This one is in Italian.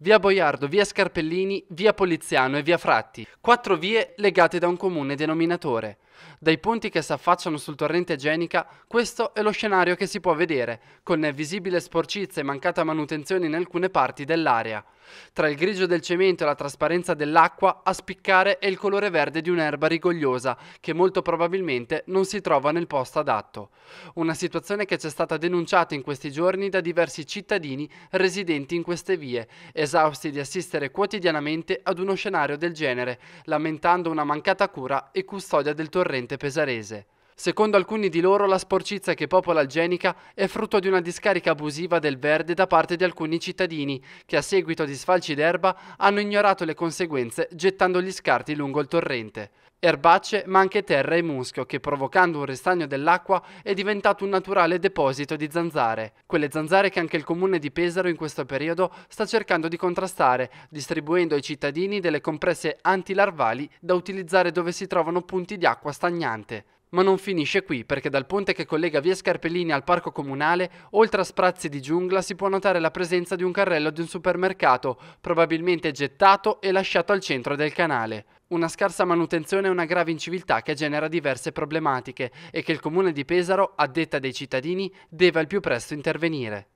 Via Boiardo, via Scarpellini, via Poliziano e via Fratti, quattro vie legate da un comune denominatore. Dai ponti che si affacciano sul torrente Genica, questo è lo scenario che si può vedere, con visibile sporcizia e mancata manutenzione in alcune parti dell'area. Tra il grigio del cemento e la trasparenza dell'acqua, a spiccare è il colore verde di un'erba rigogliosa, che molto probabilmente non si trova nel posto adatto. Una situazione che ci è stata denunciata in questi giorni da diversi cittadini residenti in queste vie e esausti di assistere quotidianamente ad uno scenario del genere, lamentando una mancata cura e custodia del torrente pesarese. Secondo alcuni di loro la sporcizia che popola Algenica è frutto di una discarica abusiva del verde da parte di alcuni cittadini che a seguito di sfalci d'erba hanno ignorato le conseguenze gettando gli scarti lungo il torrente. Erbacce ma anche terra e muschio che provocando un ristagno dell'acqua è diventato un naturale deposito di zanzare. Quelle zanzare che anche il comune di Pesaro in questo periodo sta cercando di contrastare, distribuendo ai cittadini delle compresse antilarvali da utilizzare dove si trovano punti di acqua stagnante. Ma non finisce qui, perché dal ponte che collega via Scarpellini al parco comunale, oltre a sprazzi di giungla, si può notare la presenza di un carrello di un supermercato, probabilmente gettato e lasciato al centro del canale. Una scarsa manutenzione è una grave inciviltà che genera diverse problematiche e che il comune di Pesaro, a detta dei cittadini, deve al più presto intervenire.